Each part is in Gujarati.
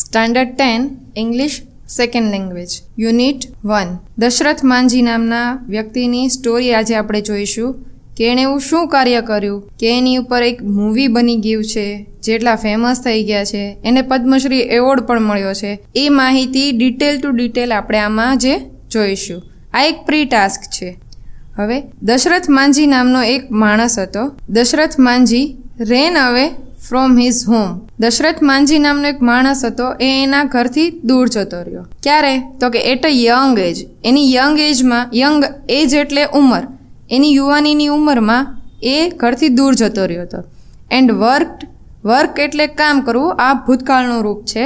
Standard ten English second language unit one Dashrath Manjhi નામના વ્યક્તિની સ્ટોરી આજે આપણે જોઈશું કે એણે એવું શું કાર્ય કર્યું કે એની ઉપર એક મૂવી બની ગયું છે જેટલા ફેમસ થઈ ગયા છે એને પદ્મશ્રી એવોર્ડ પણ મળ્યો છે એ માહિતી ડિટેલ ટુ ડિટેલ આપણે આમાં જે જોઈશું આ એક પ્રી ટાસ્ક છે હવે દશરથ માંજી નામનો એક માણસ હતો Dasharath Manjhi ran away from his home Dashrath Manjhi નામનો એક માણસ હતો એ એના ઘરથી દૂર જતો રહ્યો ક્યારે તો કે એટ અ યંગ એજ એની યંગ એજમાં યંગ એજ એટલે ઉંમર એની યુવાનીની ઉંમરમાં એ ઘરથી દૂર જતો રહ્યો હતો એન્ડ વર્કડ વર્ક એટલે કામ કરવું આ ભૂતકાળનું રૂપ છે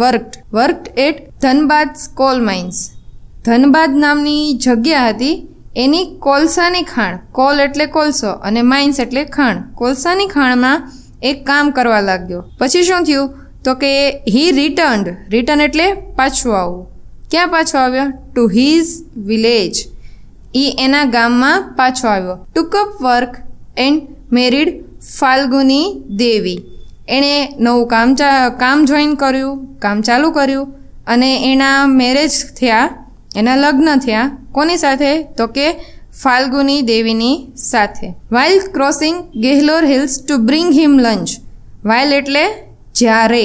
worked worked at Dhanbad coal mines Dhanbad નામની જગ્યા હતી એની કોલસાની ખાણ કોલ એટલે કોલસો અને માઇન્સ એટલે ખાણ કોલસાની ખાણમાં એક કામ કરવા લાગ્યો પછી શું થયું તો કે હી રિટર્ન રિટર્ન એટલે પાછું આવવું ક્યાં પાછો આવ્યો ટુ હિઝ વિલેજ એ એના ગામમાં પાછો આવ્યો took up work and married Falguni Devi એણે નવું કામ કામ જોઈન કર્યું કામ ચાલુ કર્યું અને એના મેરેજ થયા એના લગ્ન થયા કોની સાથે તો કે ફાલ્ગુની દેવીની સાથે while crossing Gehlour hills to bring him lunch while એટલે જ્યારે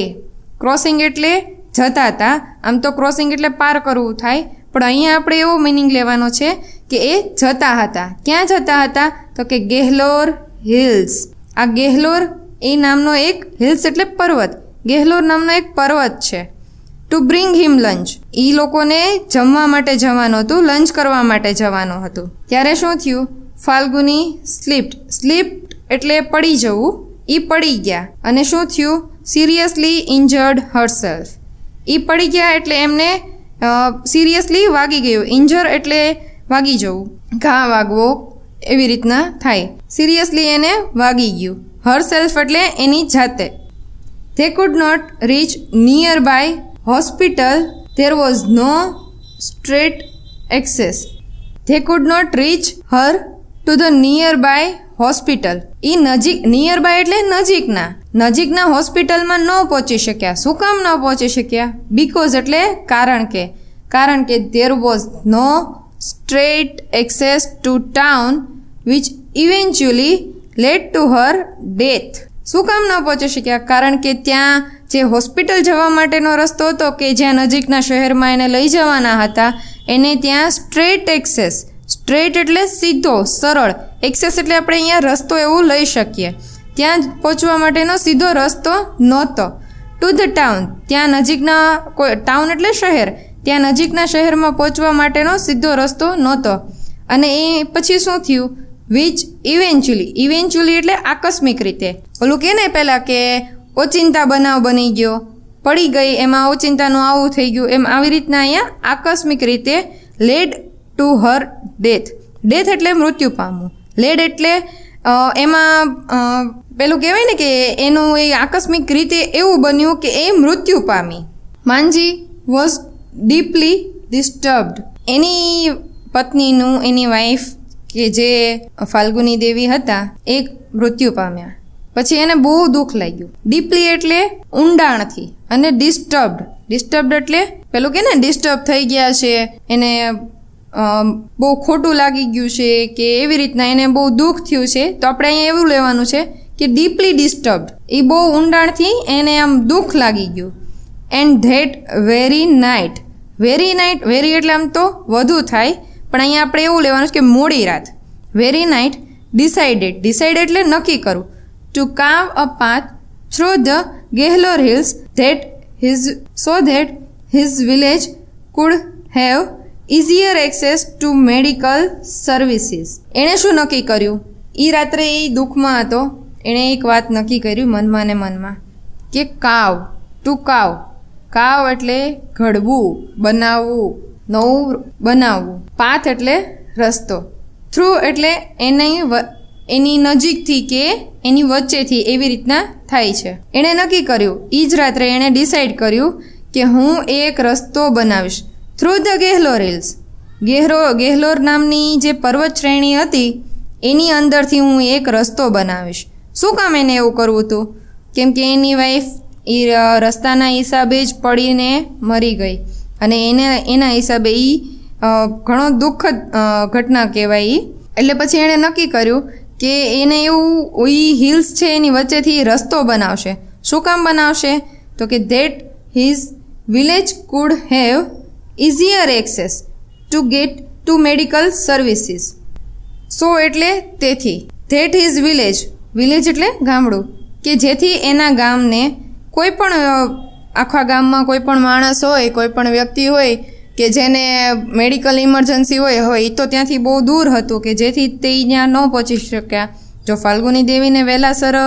ક્રોસિંગ એટલે જતા હતા આમ તો ક્રોસિંગ એટલે પાર કરવું થાય પણ અહીંયા આપણે એવો મિનિંગ લેવાનો છે કે એ જતા હતા ક્યાં જતા હતા તો કે ગેહલોર હિલ્સ આ ગેહલોર એ નામનો એક હિલ્સ એટલે પર્વત ગેહલોર નામનો એક પર્વત છે ટુ બ્રિંગ હિમ લંચ એ લોકોને જમવા માટે જવાનું હતું લંચ કરવા માટે જવાનું હતું ત્યારે શું થયું ફાલ્ગુની સ્લીપ્ડ સ્લીપ્ડ એટલે પડી જવું એ પડી ગયા અને શું થયું સિરિયસલી ઇન્જર્ડ હરસેલ્ફ એ પડી ગયા એટલે એમને સિરિયસલી વાગી ગયું ઇન્જર એટલે વાગી જવું ઘા વાગવો એવી રીતના થાય સિરિયસલી એને વાગી ગયું હર સેલ્ફ એટલે એની જાતે they could not reach nearby hospital, there was no straight access. They not not her to the nearby hospital એ નજીક નિયર બાય એટલે નજીકના નજીકના હોસ્પિટલમાં ન પહોંચી શક્યા શું કામ ન પહોંચી શક્યા બિકોઝ એટલે કારણ કે કારણ કે there was no straight access to town which eventually led to her death શું કામ ન પહોંચી શક્યા કારણ કે ત્યાં જે હોસ્પિટલ જવા માટેનો રસ્તો હતો કે જ્યાં નજીકના શહેરમાં એને લઈ જવાના હતા એને ત્યાં સ્ટ્રેટ એક્સેસ સ્ટ્રેટ એટલે સીધો સરળ એક્સેસ એટલે આપણે અહીંયા રસ્તો એવું લઈ શકીએ ત્યાં પહોંચવા માટેનો સીધો રસ્તો નહોતો ટુ ધ ટાઉન ત્યાં નજીકના કોઈ ટાઉન એટલે શહેર ત્યાં નજીકના શહેરમાં પહોંચવા માટેનો સીધો રસ્તો નહોતો અને એ પછી શું થયું વિચ ઇવેન્ચ્યુઅલી ઇવેન્ચ્યુઅલી એટલે આકસ્મિક રીતે ઓલું કહે ને પહેલાં કે ઓચિંતા બનાવ બની ગયો પડી ગઈ એમાં ઓચિંતાનું આવું થઈ ગયું એમ આવી રીતના અહીંયા આકસ્મિક રીતે led to her death death એટલે મૃત્યુ પામવું લેડ એટલે એમાં પેલું કહેવાય ને કે એનું એ આકસ્મિક રીતે એવું બન્યું કે એ મૃત્યુ પામી માનજી વોઝ ડીપલી ડિસ્ટર્બડ એની પત્નીનું એની વાઈફ કે જે ફાલ્ગુની દેવી હતા એ મૃત્યુ પામ્યા પછી એને બહુ દુઃખ લાગ્યું ડીપલી એટલે ઊંડાણથી અને ડિસ્ટર્બ્ડ ડિસ્ટર્બ એટલે પેલું કે ને ડિસ્ટર્બ થઈ ગયા છે એને બહુ ખોટું લાગી ગયું છે કે એવી રીતના એને બહુ દુઃખ થયું છે તો આપણે અહીંયા એવું લેવાનું છે કે ડીપલી ડિસ્ટર્બ એ બહુ ઊંડાણથી એને આમ દુઃખ લાગી ગયું and that very night very night very એટલે આમ તો વધુ થાય પણ અહીંયા આપણે એવું લેવાનું છે કે મોડી રાત વેરી નાઇટ ડિસાઇડેડ ડિસાઇડ એટલે નક્કી કરું to carve a path through the Gahlor hills that his, so that his village could have easier access to medical services એણે શું નક્કી કર્યું એ રાત્રે એ દુઃખમાં હતો એણે એક વાત નક્કી કર્યું મનમાં ને મનમાં કે કાવ ટુ કાવ કાવ એટલે ઘડવું બનાવવું નવું બનાવવું પાથ એટલે રસ્તો થ્રુ એટલે એને એની નજીકથી કે એની વચ્ચેથી એવી રીતના થાય છે એણે નક્કી કર્યું એ જ રાત્રે એણે ડિસાઇડ કર્યું કે હું એક રસ્તો બનાવીશ થ્રુ ધ ગેહલોર હિલ્સ ગેહરો ગેહલોર નામની જે પર્વત શ્રેણી હતી એની અંદરથી હું એક રસ્તો બનાવીશ શું કામ એને એવું કરવું હતું કેમ કે એની વાઈફ એ રસ્તાના હિસાબે જ પડીને મરી ગઈ અને એને એના હિસાબે એ ઘણો દુઃખદ ઘટના કહેવાય એટલે પછી એણે નક્કી કર્યું કે એને એવું ઓઈ હિલ્સ છે એની વચ્ચેથી રસ્તો બનાવશે શું કામ બનાવશે તો કે that his village could have easier access to get to medical services so એટલે તેથી ધેટ ઇઝ વિલેજ વિલેજ એટલે ગામડું કે જેથી એના ગામને કોઈ પણ આખા ગામમાં કોઈ પણ માણસ હોય કોઈ પણ વ્યક્તિ હોય કે જેને મેડિકલ ઇમરજન્સી હોય હવે એ તો ત્યાંથી બહુ દૂર હતું કે જેથી તે ત્યાં ન પહોંચી શક્યા જો ફાલ્ગુની દેવીને વહેલાસર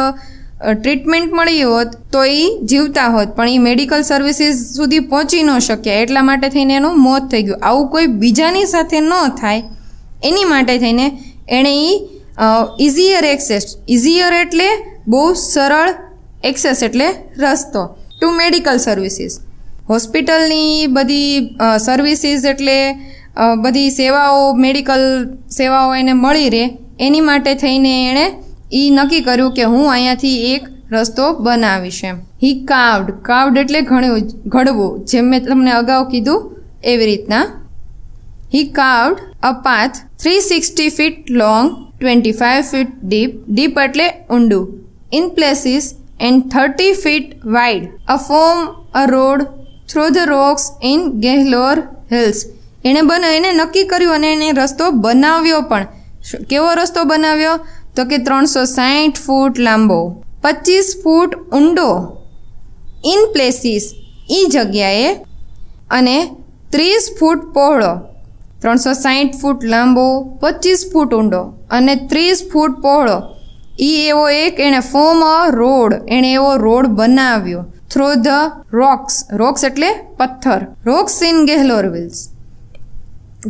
ટ્રીટમેન્ટ મળી હોત તો એ જીવતા હોત પણ એ મેડિકલ સર્વિસીસ સુધી પહોંચી ન શક્યા એટલા માટે થઈને એનું મોત થઈ ગયું આવું કોઈ બીજાની સાથે ન થાય એની માટે થઈને એણે એ ઇઝીયર એક્સેસ ઇઝીયર એટલે બહુ સરળ એક્સેસ એટલે રસ્તો ટુ મેડિકલ સર્વિસીસ હોસ્પિટલની બધી સર્વિસીસ એટલે બધી સેવાઓ મેડિકલ સેવાઓ એને મળી રહે એની માટે થઈને એણે એ નક્કી કર્યું કે હું અહીંયાથી એક રસ્તો બનાવીશ એમ હી કાવડ કાવડ એટલે ઘણું ઘડવું જેમ મેં તમને અગાઉ કીધું એવી રીતના he carved a path three sixty feet long twenty five feet deep deep એટલે ઊંડું in places and thirty feet wide a form a road through the rocks in Gehlour hills એણે બને એને નક્કી કર્યું અને એણે રસ્તો બનાવ્યો પણ કેવો રસ્તો બનાવ્યો તો કે ત્રણસો સાઠ ફૂટ લાંબો પચીસ ફૂટ ઊંડો ઇન પ્લેસીસ એ જગ્યાએ અને ત્રીસ ફૂટ પહોળો ત્રણસો સાઠ ફૂટ લાંબો પચીસ ફૂટ ઊંડો અને ત્રીસ ફૂટ પહોળો એ એવો એક એણે ફોર્મ રોડ એણે એવો રોડ બનાવ્યો થ્રો ધ રોક્સ રોક્સ એટલે પથ્થર rocks in Gehlour hills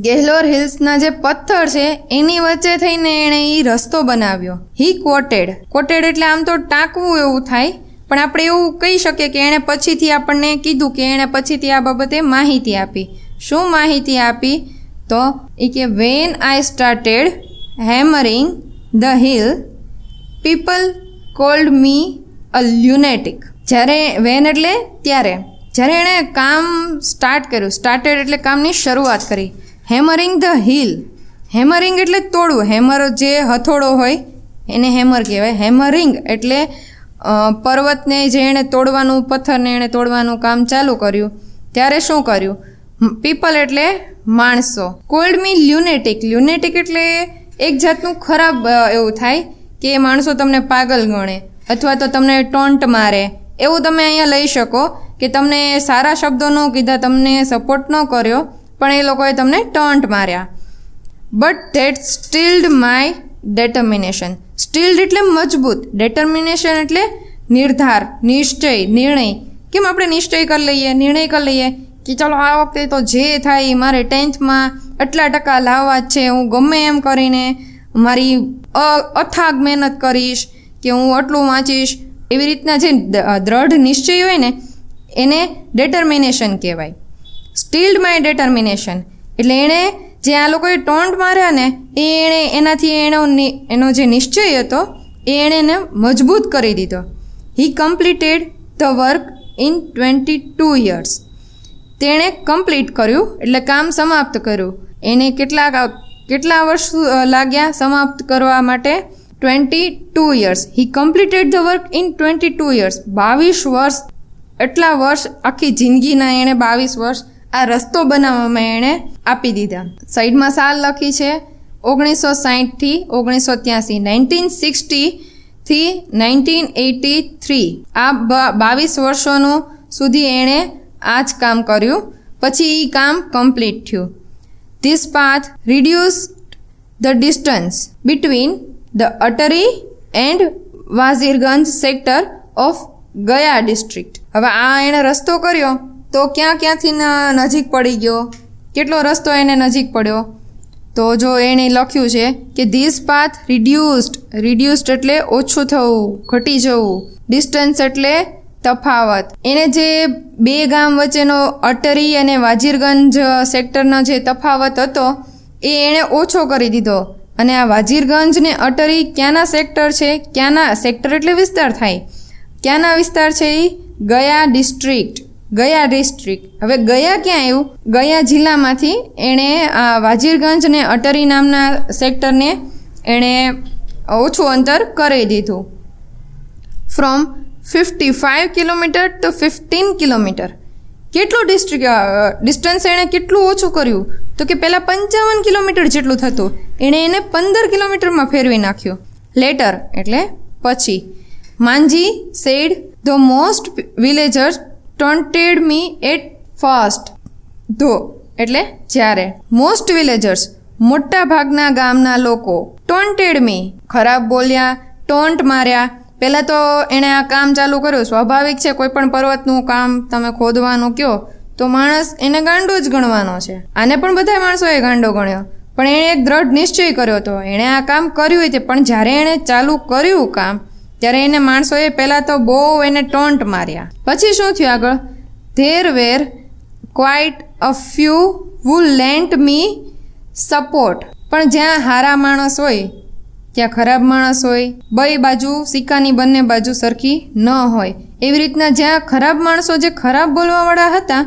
Gehlour હિલ્સના જે પથ્થર છે એની વચ્ચે થઈને એણે એ રસ્તો બનાવ્યો હી કોટેડ કોટેડ એટલે આમ તો ટાંકવું એવું થાય પણ આપણે એવું કહી શકીએ કે એણે પછીથી આપણને કીધું કે એણે પછીથી આ બાબતે માહિતી આપી શું માહિતી આપી તો એ કે when I started hammering the hill people called me a lunatic જ્યારે વેન એટલે ત્યારે જ્યારે એણે કામ સ્ટાર્ટ કર્યું સ્ટાર્ટેડ એટલે કામની શરૂઆત કરી હેમરિંગ ધ હિલ હેમરિંગ એટલે તોડવું હેમર જે હથોડો હોય એને હેમર કહેવાય હેમરિંગ એટલે પર્વતને જે એણે તોડવાનું પથ્થરને એણે તોડવાનું કામ ચાલુ કર્યું ત્યારે શું કર્યું પીપલ એટલે માણસો કોલ્ડ મી લ્યુનેટિક લ્યુનેટિક એટલે એક જાતનું ખરાબ એવું થાય કે એ માણસો તમને પાગલ ગણે અથવા તો તમને ટોન્ટ મારે એવું તમે અહીંયા લઈ શકો કે તમને સારા શબ્દોનું કીધા તમને સપોર્ટ ન કર્યો પણ એ લોકોએ તમને ટન્ટ માર્યા but that steeled my determination steeled એટલે મજબૂત ડેટર્મિનેશન એટલે નિર્ધાર નિશ્ચય નિર્ણય કેમ આપણે નિશ્ચય કરી લઈએ નિર્ણય કરી લઈએ કે ચાલો આ વખતે તો જે થાય મારે ટેન્થમાં આટલા ટકા લાવવા જ છે હું ગમે એમ કરીને મારી અથાગ મહેનત કરીશ કે હું આટલું વાંચીશ એવી રીતના જે દ્રઢ નિશ્ચય હોય ને એને ડેટર્મિનેશન કહેવાય સ્ટીલ્ડ માય ડેટર્મિનેશન એટલે એણે જે આ લોકોએ ટોન્ટ માર્યા ને એ એણે એનાથી એનો એનો જે નિશ્ચય હતો એ એણે એને મજબૂત કરી દીધો he completed the work in twenty two years તેણે કમ્પ્લીટ કર્યું એટલે કામ સમાપ્ત કર્યું એને કેટલા કેટલા વર્ષ લાગ્યા સમાપ્ત કરવા માટે twenty two years he completed the work in twenty two years બાવીસ વર્ષ એટલા વર્ષ આખી જિંદગીના એણે બાવીસ વર્ષ આ રસ્તો બનાવવામાં એણે આપી દીધા સાઈડમાં સાલ લખી છે ઓગણીસો સાહીઠથી ઓગણીસો ત્યાંસી નાઇન્ટીન સિક્સટીથી નાઇન્ટીન એટી થ્રી આ બાવીસ વર્ષોનું સુધી એણે આ જ કામ કર્યું પછી એ કામ કમ્પ્લીટ થયું this path reduce the distance between the Atri and Wazirganj sector of Gaya district હવે આ એણે રસ્તો કર્યો તો ક્યાં ક્યાંથી નજીક પડી ગયો કેટલો રસ્તો એને નજીક પડ્યો તો જો એણે લખ્યું છે કે ધીસ પાથ રિડ્યુસ્ડ રિડ્યુસ્ડ એટલે ઓછું થવું ઘટી જવું ડિસ્ટન્સ એટલે તફાવત એને જે બે ગામ વચ્ચેનો અટરી અને વાજીરગંજ સેક્ટરનો જે તફાવત હતો એ એણે ઓછો કરી દીધો અને આ વાજીરગંજને અટરી ક્યાંના સેક્ટર છે ક્યાંના સેક્ટર એટલે વિસ્તાર થાય ક્યાંના વિસ્તાર છે એ ગયા ડિસ્ટ્રિક્ટ ગયા ડિસ્ટ્રિક્ટ હવે ગયા ક્યાં આવ્યું ગયા જિલ્લામાંથી એણે આ વાજીરગંજ અને અટરી નામના સેક્ટરને એણે ઓછું અંતર કરી દીધું from fifty five kilometre to fifteen kilometre કેટલું ડિસ્ટ્રિક ડિસ્ટન્સ એણે કેટલું ઓછું કર્યું તો કે પહેલાં પંચાવન કિલોમીટર જેટલું થતું એણે એને પંદર કિલોમીટરમાં ફેરવી નાખ્યું લેટર એટલે પછી Manjhi said the most villagers taunted me at first though એટલે જ્યારે મોસ્ટ વિલેજર્સ મોટા ભાગના ગામના લોકો ટોન્ટેડ મી ખરાબ બોલ્યા ટોન્ટ માર્યા પહેલાં તો એણે આ કામ ચાલુ કર્યું સ્વાભાવિક છે કોઈ પણ પર્વતનું કામ તમે ખોદવાનું કયો તો માણસ એને ગાંડો જ ગણવાનો છે આને પણ બધા માણસોએ ગાંડો ગણ્યો પણ એણે એક દ્રઢ નિશ્ચય કર્યો હતો એણે આ કામ કર્યું છે પણ જ્યારે એણે ચાલુ કર્યું કામ ત્યારે એને માણસોએ પહેલાં તો બહુ એને ટોન્ટ માર્યા પછી શું થયું આગળ there were quite a few who lent me support પણ જ્યાં હારા માણસ હોય ત્યાં ખરાબ માણસ હોય બે બાજુ સિક્કાની બંને બાજુ સરખી ન હોય એવી રીતના જ્યાં ખરાબ માણસો જે ખરાબ બોલવાવાળા હતા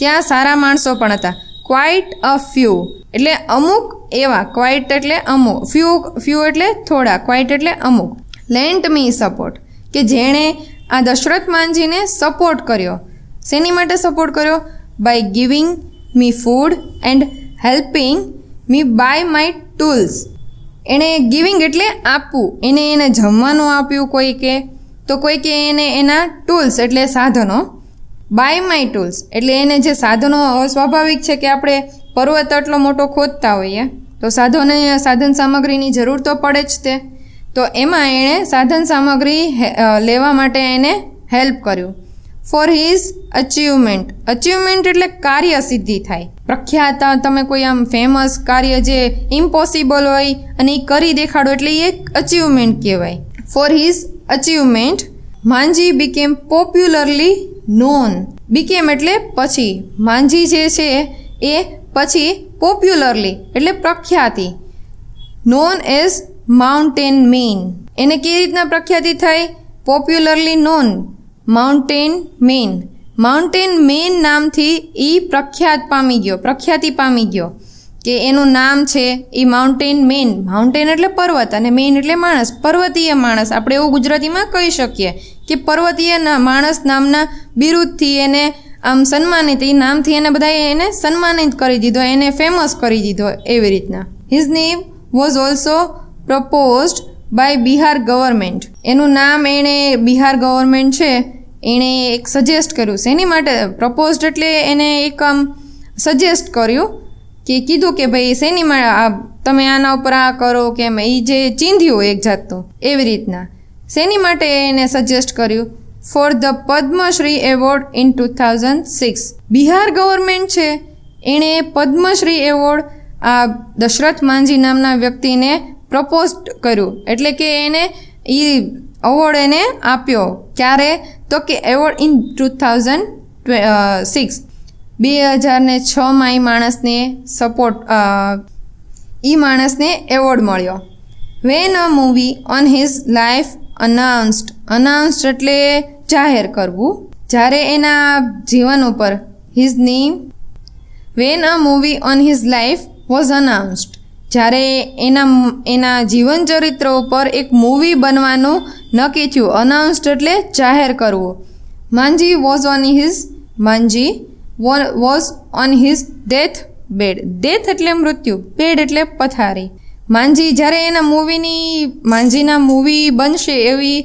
ત્યાં સારા માણસો પણ હતા ક્વાઇટ અ ફ્યુ એટલે અમુક એવા ક્વાઇટ એટલે અમુક ફ્યુ ફ્યુ એટલે થોડા ક્વાઇટ એટલે અમુક લેન્ટ મી સપોર્ટ કે જેણે આ દશરથ માનજીને સપોર્ટ કર્યો શેની માટે સપોર્ટ કર્યો by giving me food and helping me by my tools એણે ગિવિંગ એટલે આપવું એને એને જમવાનું આપ્યું કોઈ કે તો કોઈ કે એને એના ટૂલ્સ એટલે સાધનો બાય માય ટૂલ્સ એટલે એને જે સાધનો સ્વાભાવિક છે કે આપણે પર્વત આટલો મોટો ખોદતા હોઈએ તો સાધોને સાધન સામગ્રીની જરૂર તો પડે જ તે તો એમાં એણે સાધન સામગ્રી લેવા માટે એને હેલ્પ કર્યું ફોર હિઝ અચિવમેન્ટ અચિવમેન્ટ એટલે કાર્ય સિદ્ધિ થાય પ્રખ્યાત તમે કોઈ આમ ફેમસ કાર્ય જે ઇમ્પોસિબલ હોય અને એ કરી દેખાડો એટલે એ અચિવમેન્ટ કહેવાય for his achievement Manjhi became popularly known became એટલે પછી માંજી જે છે એ પછી પોપ્યુલરલી એટલે પ્રખ્યાતિ નોન એઝ માઉન્ટેન મેન એને કેવી રીતના પ્રખ્યાતિ થઈ popularly known mountain man mountain man નામથી એ પ્રખ્યાત પામી ગયો પ્રખ્યાતિ પામી ગયો કે એનું નામ છે એ માઉન્ટેન મેન માઉન્ટેન એટલે પર્વત અને મેન એટલે માણસ પર્વતીય માણસ આપણે એવું ગુજરાતીમાં કહી શકીએ કે પર્વતીય માણસ નામના બિરુદથી એને આમ સન્માનિત એ નામથી એને બધાએ એને સન્માનિત કરી દીધો એને ફેમસ કરી દીધો એવી રીતના his name was also proposed by Bihar government એનું નામ એણે બિહાર ગવર્મેન્ટ છે એણે એક સજેસ્ટ કર્યું શેની માટે પ્રપોઝડ એટલે એને એક આમ સજેસ્ટ કર્યું કે કીધું કે ભાઈ શેની માં તમે આના ઉપર આ કરો કે એમ એ જે ચીંધ્યું એક જાતનું એવી રીતના શેની માટે એને સજેસ્ટ કર્યું for the Padmashri award in two thousand six Bihar government છે એણે પદ્મશ્રી એવોર્ડ આ દશરથ માંઝી નામના વ્યક્તિને પ્રપોઝ કર્યું એટલે કે એને એ એવોર્ડ એને આપ્યો ક્યારે તો કે award in two thousand six બે હજારને છમાં એ માણસને સપોર્ટ એ માણસને એવોર્ડ મળ્યો when a movie on his life announced announced એટલે જાહેર કરવું જ્યારે એના જીવન ઉપર his name when a movie on his life was announced જ્યારે એના એના જીવન ચરિત્ર ઉપર એક મૂવી બનવાનું નક્કી થયું અનાઉન્સ્ડ એટલે જાહેર કરવું Manjhi was on his Manjhi was on his death bed death એટલે મૃત્યુ બેડ એટલે પથારી માંજી જ્યારે એના મૂવીની માંજીના મૂવી બનશે એવી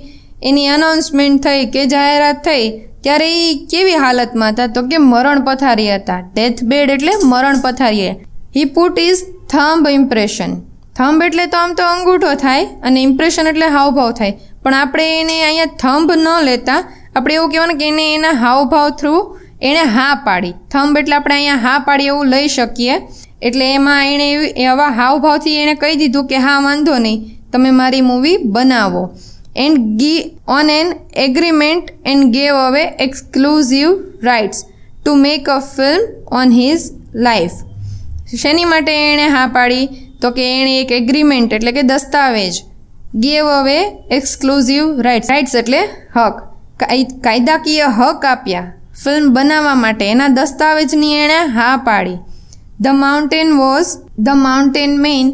એની અનાઉન્સમેન્ટ થઈ કે જાહેરાત થઈ ત્યારે એ કેવી હાલતમાં હતા તો કે મરણ પથારી હતા ડેથ બેડ એટલે મરણ પથારીએ he put his thumb impression thumb એટલે તો આમ તો અંગૂઠો થાય અને ઇમ્પ્રેશન એટલે હાવભાવ થાય પણ આપણે એને અહીંયા થમ્બ ન લેતા આપણે એવું કહેવાનું કે એને એના હાવભાવ થ્રુ એણે હા પાડી થમ્બ એટલે આપણે અહીંયા હા પાડી એવું લઈ શકીએ એટલે એમાં એણે એવી એવા હાવભાવથી એણે કહી દીધું કે હા વાંધો નહીં તમે મારી મૂવી બનાવો એન્ડ ગી on an agreement and gave away exclusive rights to make a film on his life શેની માટે એણે હા પાડી તો કે એણે એક એગ્રીમેન્ટ એટલે કે દસ્તાવેજ gave away exclusive rights rights એટલે હક કાયદાકીય હક આપ્યા ફિલ્મ બનાવવા માટે એના દસ્તાવેજની એણે હા પાડી the mountain was the mountain man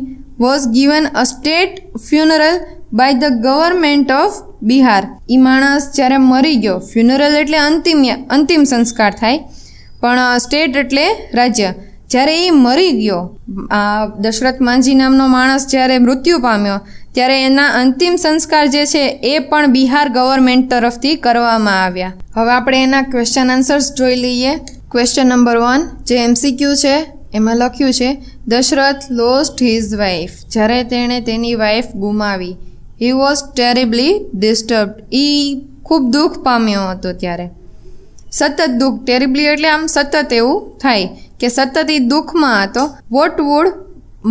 was given a state funeral by the government of Bihar એ માણસ જ્યારે મરી ગયો ફ્યુનરલ એટલે અંતિમ અંતિમ સંસ્કાર થાય પણ સ્ટેટ એટલે રાજ્ય જ્યારે એ મરી ગયો આ દશરથ માંજી નામનો માણસ જ્યારે મૃત્યુ પામ્યો ત્યારે એના અંતિમ સંસ્કાર જે છે એ પણ બિહાર ગવર્મેન્ટ તરફથી કરવામાં આવ્યા હવે આપણે એના ક્વેશ્ચન આન્સર્સ જોઈ લઈએ ક્વેશ્ચન નંબર વન જે એમસીક્યુ છે એમાં લખ્યું છે દશરથ લોસ્ટ હિઝ વાઇફ જ્યારે તેણે તેની વાઇફ ગુમાવી હી વોઝ ટેરેબલી ડિસ્ટર્બ એ ખૂબ દુઃખ પામ્યો હતો ત્યારે સતત દુઃખ ટેરિબલી એટલે આમ સતત એવું થાય કે સતત એ દુઃખમાં હતો what would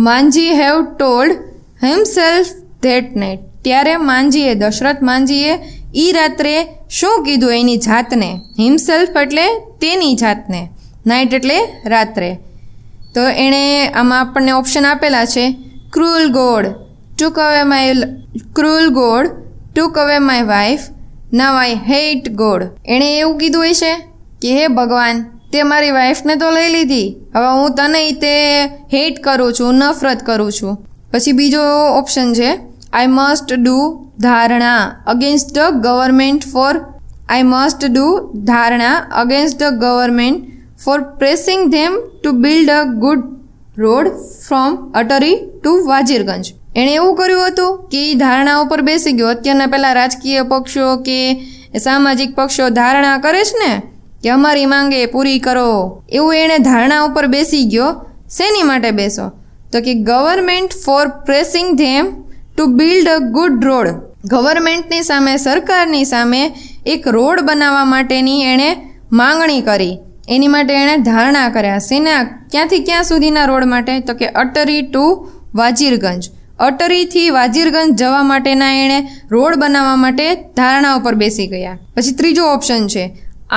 Manjhi have told himself that night ત્યારે માંજીએ દશરથ માંજીએ એ રાત્રે શું કીધું એની જાતને હિમસેલ્ફ એટલે તેની જાતને નાઇટ એટલે રાત્રે તો એણે આમાં આપણને ઓપ્શન આપેલા છે ક્રુલ God took away my ક્રુલ God took away my wife now I hate God એણે એવું કીધું હશે કે હે ભગવાન તે મારી વાઈફને તો લઈ લીધી હવે હું તને તે હેટ કરું છું નફરત કરું છું પછી બીજો ઓપ્શન છે I must do dharna against the government for I must do dharna against the government for pressing them to build a good road from Atri to Wazirganj એણે એવું કર્યું હતું કે એ ધારણા ઉપર બેસી ગયો અત્યારના પહેલાં રાજકીય પક્ષો કે સામાજિક પક્ષો ધારણા કરે છે ને કે અમારી માંગે પૂરી કરો એવું એણે ધારણા ઉપર બેસી ગયો શેની માટે બેસો તો કે government for pressing them to build a good road ગવર્મેન્ટની સામે સરકારની સામે એક રોડ બનાવવા માટેની એણે માંગણી કરી એની માટે એણે ધારણા કર્યા સેના ક્યાંથી ક્યાં સુધીના રોડ માટે તો કે અટરી ટુ વાજીરગંજ અટરીથી વાજીરગંજ જવા માટેના એણે રોડ બનાવવા માટે ધારણા ઉપર બેસી ગયા પછી ત્રીજો ઓપ્શન છે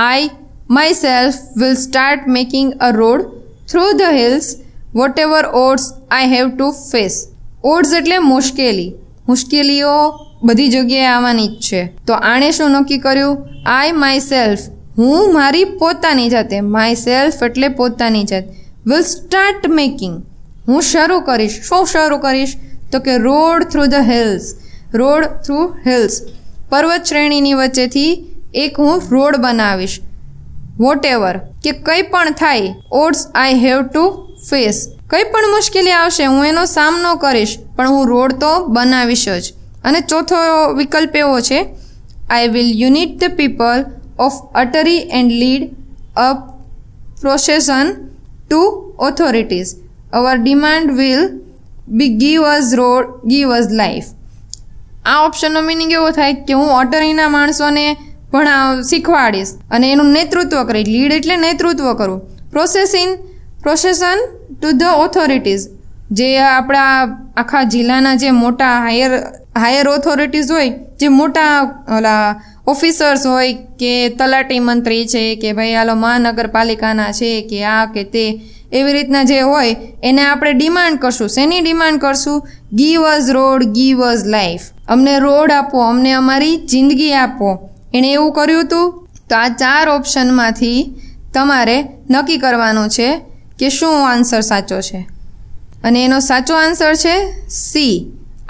I myself will start making a road through the hills whatever odds I have to face odds એટલે મુશ્કેલી મુશ્કેલીઓ બધી જગ્યાએ આવવાની જ છે તો આણે શું નક્કી કર્યું આઈ માય સેલ્ફ હું મારી પોતાની જાતે માય સેલ્ફ એટલે પોતાની જાત વિલ સ્ટાર્ટ મેકિંગ હું શરૂ કરીશ શું શરૂ કરીશ તો કે road through the hills road through hills પર્વત શ્રેણીની વચ્ચેથી એક હું રોડ બનાવીશ વોટ એવર કે કંઈ પણ થાય odds I have to face કંઈ પણ મુશ્કેલી આવશે હું એનો સામનો કરીશ પણ હું રોડ તો બનાવીશ જ અને ચોથો વિકલ્પ એવો છે I will unite the people of Atri and lead up procession to authorities our demand will be give us road give us life આ ઓપ્શનનો મિનિંગ એવો થાય કે હું અટરીના માણસોને પણ શીખવાડીશ અને એનું નેતૃત્વ કરીશ લીડ એટલે નેતૃત્વ કરું processing procession to the authorities જે આપણા આખા જિલ્લાના જે મોટા હાયર હાયર ઓથોરિટીઝ હોય જે મોટા ઓલા ઓફિસર્સ હોય કે તલાટી મંત્રી છે કે ભાઈ આલો મહાનગરપાલિકાના છે કે આ કે તે એવી રીતના જે હોય એને આપણે ડિમાન્ડ કરશું શેની ડિમાન્ડ કરશું give us road give us life અમને રોડ આપો અમને અમારી જિંદગી આપો એણે એવું કર્યું હતું તો આ ચાર ઓપ્શનમાંથી તમારે નક્કી કરવાનું છે કે શું આન્સર સાચો છે અને એનો સાચો આન્સર છે C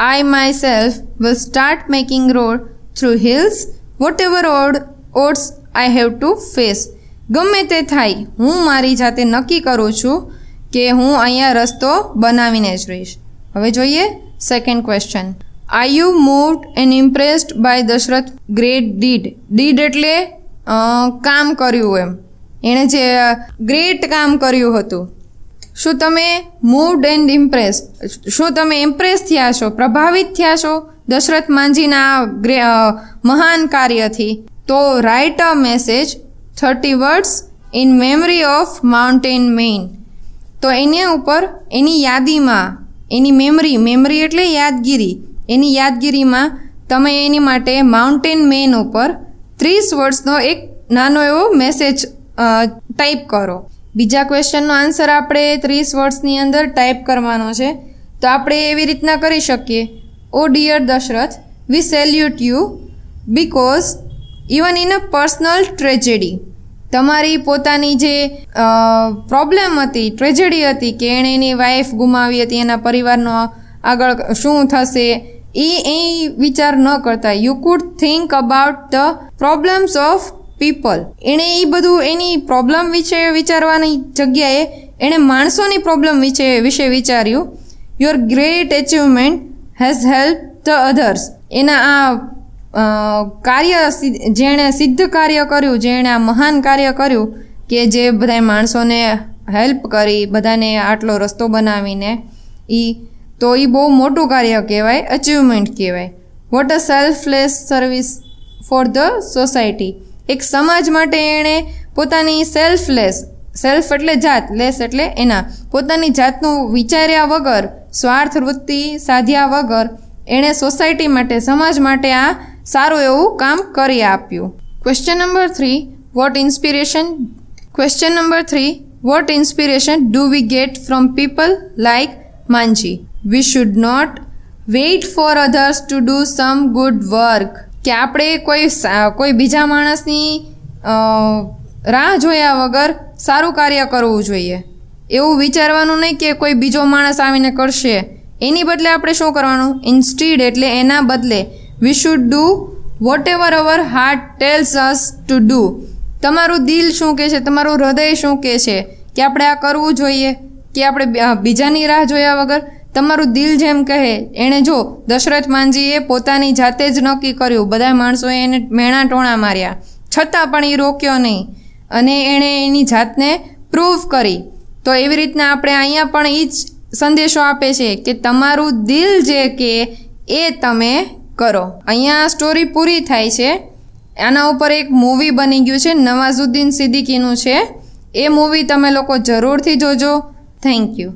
I myself will start making road through hills whatever odd odds I have to face ગમે તે થાય હું મારી જાતે નક્કી કરું છું કે હું અહીંયા રસ્તો બનાવીને જ રહીશ હવે જોઈએ second question I you moved and impressed by Dashrath great deed deed એટલે કામ કર્યું એમ એણે જે ગ્રેટ કામ કર્યું હતું શું તમે મૂવડ એન્ડ ઇમ્પ્રેસ શું તમે ઇમ્પ્રેસ થયા છો પ્રભાવિત થયા છો દશરથ માંઝીના મહાન કાર્યથી તો write a message thirty words in memory of mountain man તો એની ઉપર એની યાદીમાં એની મેમરી મેમરી એટલે યાદગીરી એની યાદગીરીમાં તમે એની માટે માઉન્ટેન મેન ઉપર ત્રીસ વર્ષનો એક નાનો એવો મેસેજ ટાઈપ કરો બીજા ક્વેશ્ચનનો આન્સર આપણે ત્રીસ વર્ષની અંદર ટાઈપ કરવાનો છે તો આપણે એવી રીતના કરી શકીએ oh dear Dashrath we salute you because even in a personal tragedy તમારી પોતાની જે પ્રોબ્લેમ હતી ટ્રેજેડી હતી કે એણે એની વાઈફ ગુમાવી હતી એના પરિવારનો આગળ શું થશે એ એ વિચાર ન કરતા you could think about the problems of people એણે એ બધું એની પ્રોબ્લેમ વિશે વિચારવાની જગ્યાએ એણે માણસોની પ્રોબ્લેમ વિશે વિશે વિચાર્યું your great achievement has help the others એના આ કાર્ય જેણે સિદ્ધ કાર્ય કર્યું જેણે આ મહાન કાર્ય કર્યું કે જે બધા માણસોને હેલ્પ કરી બધાને આટલો રસ્તો બનાવીને એ તો એ બહુ મોટું કાર્ય કહેવાય અચિવમેન્ટ કહેવાય what a selfless service for the society એક સમાજ માટે એણે પોતાની સેલ્ફલેસ સેલ્ફ એટલે જાત લેસ એટલે એના પોતાની જાતનું વિચાર્યા વગર સ્વાર્થ વૃત્તિ સાધ્યા વગર એણે સોસાયટી માટે સમાજ માટે આ સારું એવું કામ કરી આપ્યું question number three what inspiration question number three what inspiration do we get from people like Manjhi we should not wait for others to do some good work કે આપણે કોઈ કોઈ બીજા માણસની રાહ જોયા વગર સારું કાર્ય કરવું જોઈએ એવું વિચારવાનું નહીં કે કોઈ બીજો માણસ આવીને કરશે એની બદલે આપણે શું કરવાનું ઇન્સ્ટીડ એટલે એના બદલે we should do whatever our heart tells us to do તમારું દિલ શું કહે છે તમારું હૃદય શું કહે છે કે આપણે આ કરવું જોઈએ કે આપણે બીજાની રાહ જોયા વગર તમારું દિલ જેમ કહે એણે જો દશરથ માનજીએ પોતાની જાતે જ નક્કી કર્યું બધા માણસોએ એને મેણા ટોણા માર્યા છતાં પણ એ રોક્યો નહીં અને એણે એની જાતને પ્રૂવ કરી તો એવી રીતના આપણે અહીંયા પણ એ જ સંદેશો આપે છે કે તમારું દિલ જે કે એ તમે કરો અહીંયા આ સ્ટોરી પૂરી થાય છે આના ઉપર એક મૂવી બની ગયું છે નવાઝુદ્દીન સિદ્દીકીનું છે એ મૂવી તમે લોકો જરૂરથી જોજો થેન્ક યુ